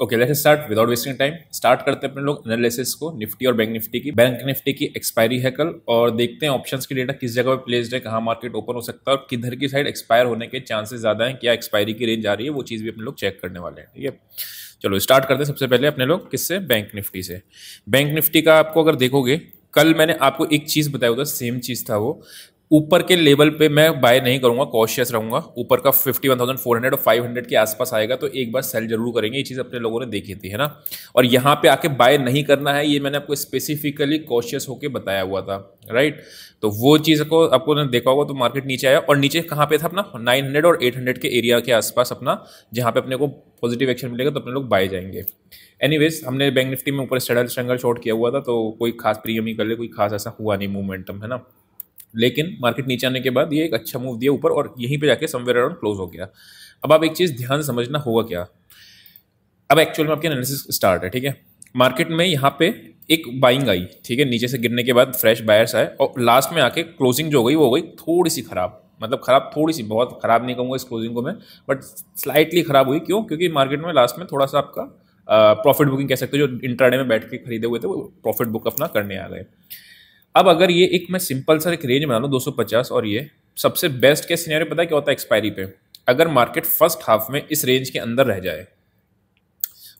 okay let's start without wasting time start करते हैं अपने लोग एनालिसिस को निफ्टी और बैंक निफ्टी की बैंक निफ्टी की एक्सपायरी है कल और देखते हैं ऑप्शंस की डेटा किस जगह पर प्लेस्ड है कहाँ मार्केट ओपन हो सकता है और किधर की साइड एक्सपायर होने के चांसेस ज्यादा हैं क्या एक्सपायरी की रेंज आ रही है वो चीज़ भी अपने लोग चेक करने वाले हैं ठीक है चलो स्टार्ट करते हैं सबसे पहले अपने लोग किससे बैंक निफ्टी से बैंक निफ्टी का आपको अगर देखोगे कल मैंने आपको एक चीज़ बताया हुआ था सेम चीज़ था वो ऊपर के लेवल पे मैं बाय नहीं करूंगा कॉशियस रहूंगा ऊपर का fifty one thousand four hundred और फाइव हंड्रेड के आसपास आएगा तो एक बार सेल जरूर करेंगे ये चीज़ अपने लोगों ने देखी थी है ना और यहाँ पे आके बाय नहीं करना है ये मैंने आपको स्पेसिफिकली कॉशियस होकर बताया हुआ था राइट तो वो चीज़ को आपको ने देखा होगा तो मार्केट नीचे आया और नीचे कहाँ पे था अपना हंड्रेड और हंड्रेड के एरिया के आसपास अपना जहाँ पे अपने को पॉजिटिव एक्शन मिलेगा तो अपने लोग बाय जाएंगे एनी हमने बैंक निफ्टी में ऊपर स्टडल स्ट्रंगल शॉर्ट किया हुआ था तो कोई खास प्रीमियम ही कर ले कोई खास ऐसा हुआ नहीं मूवमेंटम है ना लेकिन मार्केट नीचे आने के बाद ये एक अच्छा मूव दिया ऊपर और यहीं पे जाके समवेयर अराउंड क्लोज हो गया अब आप एक चीज़ ध्यान समझना होगा क्या अब एक्चुअल में आपके एनालिसिस स्टार्ट है ठीक है मार्केट में यहाँ पे एक बाइंग आई ठीक है नीचे से गिरने के बाद फ्रेश बायर्स आए और लास्ट में आके क्लोजिंग जो हो गई वो हो गई थोड़ी सी खराब मतलब खराब थोड़ी सी बहुत खराब नहीं कहूँगा इस क्लोजिंग को मैं बट स्लाइटली खराब हुई क्यों क्योंकि मार्केट में लास्ट में थोड़ा सा आपका प्रॉफिट बुकिंग कह सकते हो जो इंटरडे में बैठ के खरीदे हुए थे वो प्रॉफिट बुक अपना करने आ गए अब अगर ये एक मैं सिंपल सा एक रेंज बना लूँ दो और ये सबसे बेस्ट के सीनियर पता क्या होता है एक्सपायरी पे अगर मार्केट फर्स्ट हाफ में इस रेंज के अंदर रह जाए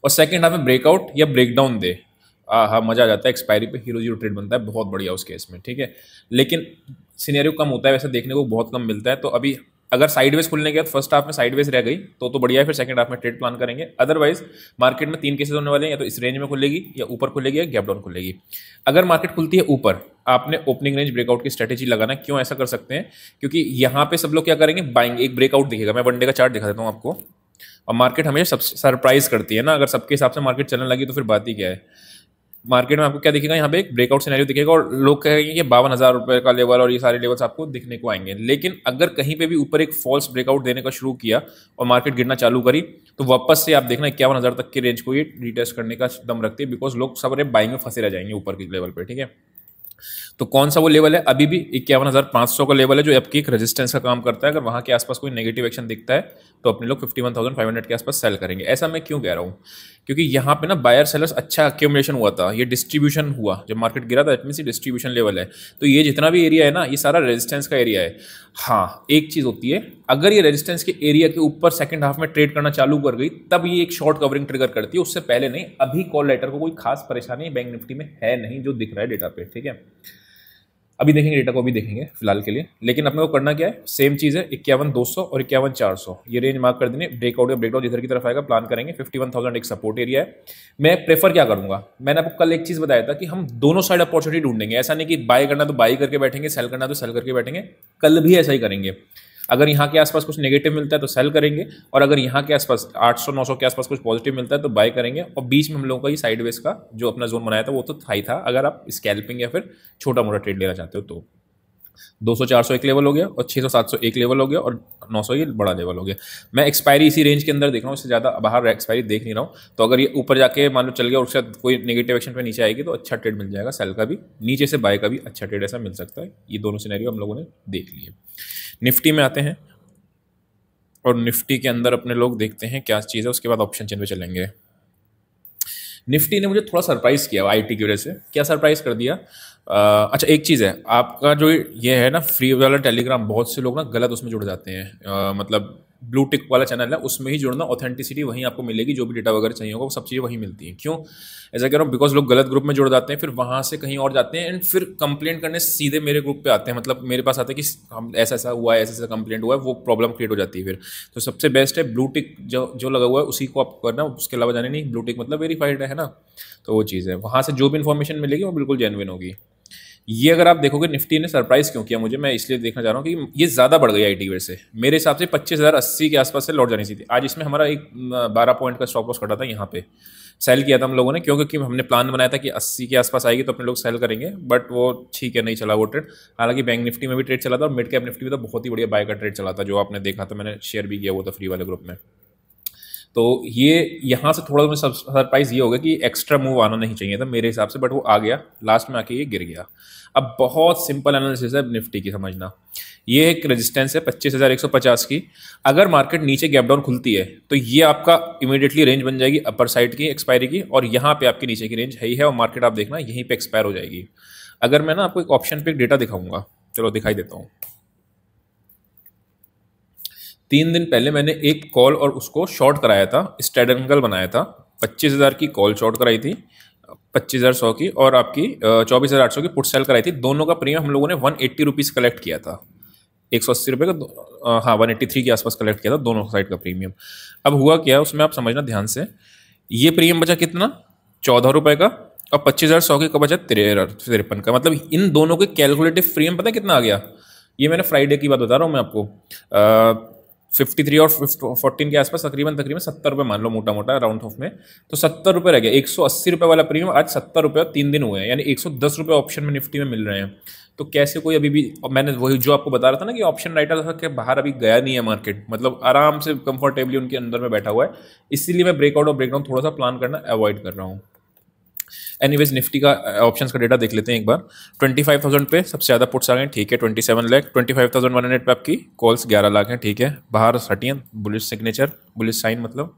और सेकेंड हाफ में ब्रेकआउट या ब्रेकडाउन दे आ हाँ मज़ा आ जाता है एक्सपायरी पे हीरो जीरो ट्रेड बनता है बहुत बढ़िया उस केस में ठीक है लेकिन सीनियर कम होता है वैसे देखने को बहुत कम मिलता है तो अभी अगर साइडवेज खुलने के बाद फर्स्ट हाफ में साइडवेज रह गई तो तो बढ़िया है फिर सेकंड हाफ में ट्रेड प्लान करेंगे अदरवाइज मार्केट में तीन केसेस होने वाले हैं या तो इस रेंज में खुलेगी या ऊपर खुलेगी या गैप डाउन खुलेगी अगर मार्केट खुलती है ऊपर आपने ओपनिंग रेंज ब्रेकआउट की स्ट्रेटेजी लगाना क्यों ऐसा कर सकते हैं क्योंकि यहाँ पे सब लोग क्या करेंगे बाइंग एक ब्रेकआउट दिखेगा मैं वनडे का चार्ट दिखा देता हूँ आपको और मार्केट हमेशा सरप्राइज करती है ना अगर सबके हिसाब से मार्केट चलने लगी तो फिर बात ही क्या है मार्केट में आपको क्या दिखेगा यहाँ पे एक ब्रेकआउट सिनेरियो दिखेगा और लोग कहेंगे कि बावन हज़ार रुपये का लेवल और ये सारे लेवल्स आपको दिखने को आएंगे लेकिन अगर कहीं पे भी ऊपर एक फॉल्स ब्रेकआउट देने का शुरू किया और मार्केट गिरना चालू करी तो वापस से आप देखना इक्यावन हज़ार तक के रेंज को ये रिटेस्ट करने का दम रखते हैं बिकॉज लोग सब अपने बाइंग में फंसे रह जाएंगे ऊपर के लेवल पर ठीक है तो कौन सा वो लेवल है अभी भी इक्यावन हज़ार पाँच सौ का लेवल है जो आपकी एक रेजिस्टेंस का काम करता है अगर वहाँ के आसपास कोई नेगेटिव एक्शन दिखता है तो अपने लोग fifty one thousand five hundred के आसपास सेल करेंगे ऐसा मैं क्यों कह रहा हूँ क्योंकि यहाँ पे ना बायर सेलर्स अच्छा एक्यूमुलेशन हुआ था ये डिस्ट्रीब्यूशन हुआ जब मार्केट गिरा था इट ये डिस्ट्रीब्यूशन लेवल है तो ये जितना भी एरिया है ना ये सारा रेजिस्टेंस का एरिया है हाँ एक चीज़ होती है अगर ये रेजिस्टेंस के एरिया के ऊपर सेकंड हाफ में ट्रेड करना चालू कर गई तब ये एक शॉर्ट कवरिंग ट्रिगर करती है उससे पहले नहीं अभी कॉल लेटर को कोई खास परेशानी बैंक निफ्टी में है नहीं जो दिख रहा है डेटा पे ठीक है अभी देखेंगे डेटा को अभी देखेंगे फिलहाल के लिए लेकिन अपने को करना क्या है सेम चीज़ है इक्यावन दो सौ और इक्यावन चार सौ ये रेंज मार्क कर देने ब्रेकआउट या ब्रेकआउट इधर की तरफ आएगा प्लान करेंगे फिफ्टी वन थाउजेंड एक सपोर्ट एरिया है मैं प्रेफर क्या करूंगा मैंने आपको कल एक चीज़ बताया था कि हम दोनों साइड अपॉर्चुनिटी ढूंढेंगे ऐसा नहीं कि बाय करना तो बाई करके बैठेंगे सेल करना तो सेल करके बैठेंगे कल भी ऐसा ही करेंगे अगर यहाँ के आसपास कुछ नेगेटिव मिलता है तो सेल करेंगे और अगर यहाँ के आसपास 800 900 के आसपास कुछ पॉजिटिव मिलता है तो बाय करेंगे और बीच में हम लोगों का ये साइडवेज का जो अपना जोन बनाया था वो तो था ही था अगर आप स्कैल्पिंग या फिर छोटा मोटा ट्रेड लेना चाहते हो तो 200 400 एक लेवल हो गया और 600 700 एक लेवल हो गया और 900 ये बड़ा लेवल हो गया मैं एक्सपायरी इसी रेंज के अंदर देख रहा हूँ इससे ज़्यादा बाहर एक्सपायरी देख नहीं रहा हूँ तो अगर ये ऊपर जाके मान लो चल गया और उसके कोई नेगेटिव एक्शन पर नीचे आएगी तो अच्छा ट्रेड मिल जाएगा सेल का भी नीचे से बाय का भी अच्छा ट्रेड ऐसा मिल सकता है ये दोनों सिनेरियो हम लोगों ने देख लिए निफ्टी में आते हैं और निफ्टी के अंदर अपने लोग देखते हैं क्या चीज़ है उसके बाद ऑप्शन चेन पे चलेंगे निफ्टी ने मुझे थोड़ा सरप्राइज़ किया आई की वजह से क्या सरप्राइज़ कर दिया आ, अच्छा एक चीज़ है आपका जो ये है ना फ्री वाला टेलीग्राम बहुत से लोग ना गलत उसमें जुड़ जाते हैं मतलब ब्लू टिक वाला चैनल है उसमें ही जुड़ना ऑथेंटिसिटी वहीं आपको मिलेगी जो भी डेटा वगैरह चाहिए होगा वो सब चीज़ें वहीं मिलती हैं क्यों ऐसा कह रहा हूँ बिकॉज लोग गलत ग्रुप में जुड़ जाते हैं फिर वहाँ से कहीं और जाते हैं एंड फिर कंप्लेंट करने सीधे मेरे ग्रुप पे आते हैं मतलब मेरे पास आते हैं कि हम ऐसा ऐसा हुआ है ऐसा ऐसा कंप्लेंट हुआ है वो प्रॉब्लम क्रिएट हो जाती है फिर तो सबसे बेस्ट है ब्लू टिक जो जो लगा हुआ है उसी को आप करना उसके अलावा जाने नहीं ब्लू टिक मतलब वेरीफाइड है ना तो वो चीज़ है वहाँ से जो भी इन्फॉर्मेशन मिलेगी वो बिल्कुल जेनविन होगी ये अगर आप देखोगे निफ्टी ने सरप्राइज क्यों किया मुझे मैं इसलिए देखना चाह रहा हूँ कि ये ज़्यादा बढ़ गया आई से मेरे हिसाब से पच्चीस हज़ार अस्सी के आसपास से लौट जानी चाहिए आज इसमें हमारा एक बारह पॉइंट का स्टॉप लॉस खड़ा था यहाँ पे सेल किया था हम लोगों ने क्योंकि हमने प्लान बनाया था कि अस्सी के आसपास आएगी तो अपने लोग सेल करेंगे बट वो ठीक है नहीं चला वो ट्रेड हालांकि बैंक निफ्टी में भी ट्रेड चला था और मिड कैप निफ्टी में तो बहुत ही बढ़िया बाय का ट्रेड चला था जो आपने देखा था मैंने शेयर भी किया वो था फ्री वाले ग्रुप में तो ये यहाँ से थोड़ा सा सरप्राइज ये होगा कि एक्स्ट्रा मूव आना नहीं चाहिए था मेरे हिसाब से बट वो आ गया लास्ट में आके ये गिर गया अब बहुत सिंपल एनालिसिस है निफ्टी की समझना ये एक रेजिस्टेंस है पच्चीस हज़ार एक सौ पचास की अगर मार्केट नीचे गैप डाउन खुलती है तो ये आपका इमीडिएटली रेंज बन जाएगी अपर साइड की एक्सपायरी की और यहाँ पे आपकी नीचे की रेंज है ही है और मार्केट आप देखना यहीं पे एक्सपायर हो जाएगी अगर मैं ना आपको एक ऑप्शन पे एक डेटा दिखाऊंगा चलो दिखाई देता हूँ तीन दिन पहले मैंने एक कॉल और उसको शॉर्ट कराया था स्टेडनगल बनाया था पच्चीस हज़ार की कॉल शॉर्ट कराई थी पच्चीस हज़ार सौ की और आपकी चौबीस हज़ार आठ सौ की पुट सेल कराई थी दोनों का प्रीमियम हम लोगों ने वन एट्टी रुपीज़ कलेक्ट किया था एक सौ अस्सी रुपये का हाँ वन एट्टी थ्री के आसपास कलेक्ट किया था दोनों साइड का प्रीमियम अब हुआ क्या उसमें आप समझना ध्यान से ये प्रीमियम बचा कितना चौदह रुपये का और पच्चीस हज़ार सौ के का बचा तिरह तिरपन का मतलब इन दोनों के कैलकुलेटिव प्रीमियम पता कितना आ गया ये मैंने फ्राइडे की बात बता रहा हूँ मैं आपको फिफ्टी थ्री और फोर्टीन के आसपास तकरीबन तकरीबन सत्तर रुपये मान लो मोटा मोटा राउंड ऑफ में तो सत्तर रुपये रह गया एक सौ अस्सी रुपये वाला प्रीमियम आज सत्तर रुपये तीन दिन हुए हैं यानी एक सौ दस रुपये ऑप्शन में निफ्टी में मिल रहे हैं तो कैसे कोई अभी भी मैंने वही जो आपको बता रहा था ना कि ऑप्शन राइटर कि बाहर अभी गया नहीं है मार्केट मतलब आराम से कंफर्टेबली उनके अंदर में बैठा हुआ है इसीलिए मैं ब्रेकआउट और ब्रेकडाउन थोड़ा सा प्लान करना अवॉइड कर रहा हूँ एनीवेज निफ्टी का ऑप्शन uh, का डेटा देख लेते हैं एक बार ट्वेंटी फाइव थाउजेंड पे सबसे ज़्यादा पुट्स आ गए ठीक है twenty seven lakh twenty five thousand one hundred पे आपकी कॉल्स ग्यारह लाख हैं ठीक है बाहर हटियन बुलिश सिग्नेचर बुलिश साइन मतलब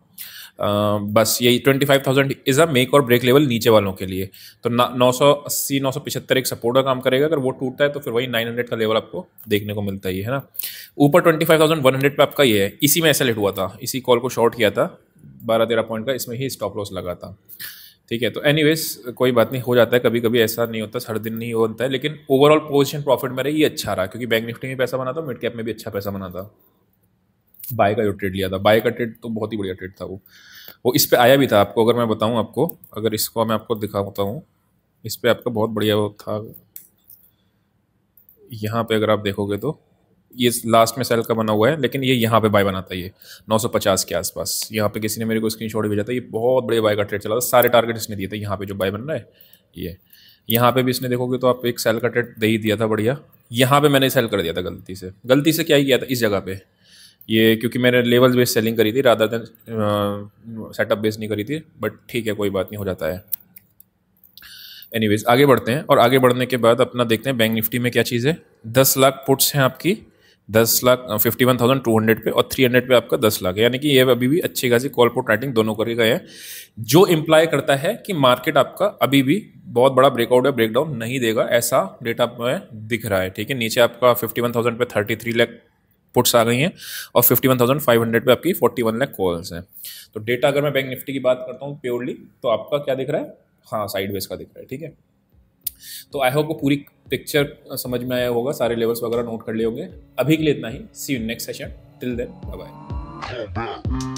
आ, uh, बस यही twenty five thousand is a make or break level नीचे वालों के लिए तो नौ सौ अस्सी नौ सौ पिछहत्तर एक सपोर्ट का काम करेगा अगर वो टूटता है तो फिर वही नाइन हंड्रेड का लेवल आपको देखने को मिलता ही है ना ऊपर twenty five thousand one hundred पर आपका ये है इसी में ऐसा लेट हुआ था इसी कॉल को शॉर्ट किया था बारह तेरह पॉइंट का इसमें ही स्टॉप लॉस लगा था ठीक है तो एनी कोई बात नहीं हो जाता है कभी कभी ऐसा नहीं होता हर दिन नहीं होता है लेकिन ओवरऑल पोजिशन प्रॉफिट मेरा ये अच्छा रहा क्योंकि बैंक निफ्टी में पैसा बना था मिड कैप में भी अच्छा पैसा बना था बाय का जो ट्रेड लिया था बाय का ट्रेड तो बहुत ही बढ़िया ट्रेड था वो वो इस पर आया भी था आपको अगर मैं बताऊँ आपको अगर इसको मैं आपको दिखाता हूँ इस पर आपका बहुत बढ़िया वो था यहाँ पे अगर आप देखोगे तो ये लास्ट में सेल का बना हुआ है लेकिन ये यहाँ पे बाय बनाता है ये 950 के आसपास यहाँ पे किसी ने मेरे को स्क्रीन शॉट भेजा था ये बहुत बड़े बाय का ट्रेड चला था सारे टारगेट इसने दिए थे यहाँ पे जो बाय बन रहा है ये यहाँ पे भी इसने देखोगे तो आप एक सेल का ट्रेड दे ही दिया था बढ़िया यहाँ पे मैंने सेल कर दिया था गलती से गलती से क्या ही किया था इस जगह पे ये क्योंकि मैंने लेवल बेस सेलिंग करी थी राधा दिन सेटअप बेस नहीं करी थी बट ठीक है कोई बात नहीं हो जाता है एनीवेज आगे बढ़ते हैं और आगे बढ़ने के बाद अपना देखते हैं बैंक निफ्टी में क्या चीज़ है दस लाख पुट्स हैं आपकी दस lakh fifty one thousand two hundred पे और थ्री हंड्रेड पे आपका दस लाख यानी कि ये अभी भी अच्छी खासी कॉल पुट राइटिंग दोनों करके गए हैं जो इम्प्लाई करता है कि मार्केट आपका अभी भी बहुत बड़ा ब्रेकआउट या ब्रेकडाउन नहीं देगा ऐसा डेटा में दिख रहा है ठीक है नीचे आपका फिफ्टी वन थाउजेंड पे थर्टी थ्री लाख पुट्स आ गई हैं और fifty one thousand five hundred पर आपकी फोर्टी वन लाख कॉल्स हैं तो डेटा अगर मैं बैंक निफ्टी की बात करता हूँ प्योरली तो आपका क्या दिख रहा है हाँ साइड का दिख रहा है ठीक है तो आई होप वो पूरी पिक्चर समझ में आया होगा सारे लेवल्स वगैरह नोट कर लिए होंगे अभी के लिए इतना ही see you next session till then bye